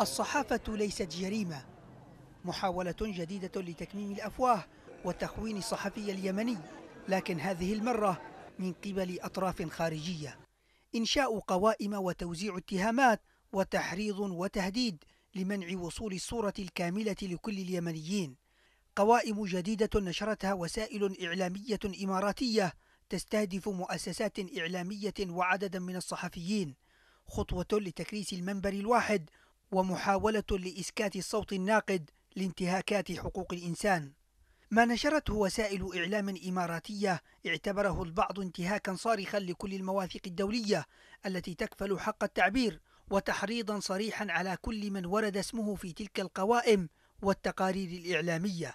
الصحافة ليست جريمة محاولة جديدة لتكميم الأفواه وتخوين الصحفي اليمني لكن هذه المرة من قبل أطراف خارجية إنشاء قوائم وتوزيع اتهامات وتحريض وتهديد لمنع وصول الصورة الكاملة لكل اليمنيين قوائم جديدة نشرتها وسائل إعلامية إماراتية تستهدف مؤسسات إعلامية وعددا من الصحفيين خطوة لتكريس المنبر الواحد ومحاولة لإسكات الصوت الناقد لانتهاكات حقوق الإنسان ما نشرته وسائل إعلام إماراتية اعتبره البعض انتهاكا صارخا لكل المواثيق الدولية التي تكفل حق التعبير وتحريضا صريحا على كل من ورد اسمه في تلك القوائم والتقارير الإعلامية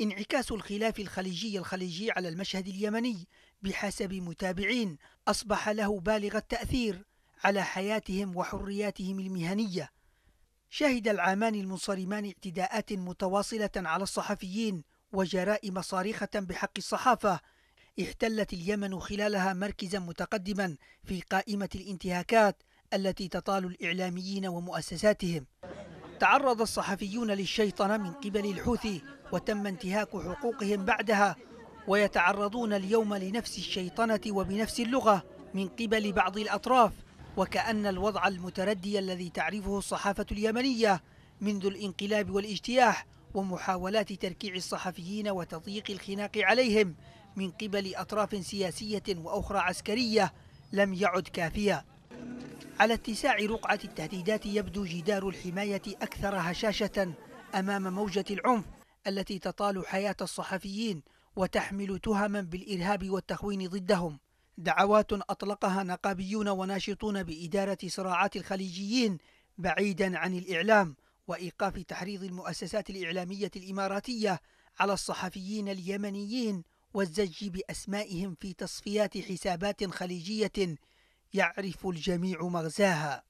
انعكاس الخلاف الخليجي الخليجي على المشهد اليمني بحسب متابعين أصبح له بالغ التأثير على حياتهم وحرياتهم المهنية شهد العامان المنصرمان اعتداءات متواصلة على الصحفيين وجرائم صارخة بحق الصحافة احتلت اليمن خلالها مركزا متقدما في قائمة الانتهاكات التي تطال الإعلاميين ومؤسساتهم تعرض الصحفيون للشيطنة من قبل الحوثي وتم انتهاك حقوقهم بعدها ويتعرضون اليوم لنفس الشيطنة وبنفس اللغة من قبل بعض الأطراف وكأن الوضع المتردي الذي تعرفه الصحافة اليمنية منذ الانقلاب والاجتياح ومحاولات تركيع الصحفيين وتضييق الخناق عليهم من قبل أطراف سياسية وأخرى عسكرية لم يعد كافيا على اتساع رقعة التهديدات يبدو جدار الحماية أكثر هشاشة أمام موجة العنف التي تطال حياة الصحفيين وتحمل تهما بالإرهاب والتخوين ضدهم دعوات أطلقها نقابيون وناشطون بإدارة صراعات الخليجيين بعيدا عن الإعلام وإيقاف تحريض المؤسسات الإعلامية الإماراتية على الصحفيين اليمنيين والزج بأسمائهم في تصفيات حسابات خليجية يعرف الجميع مغزاها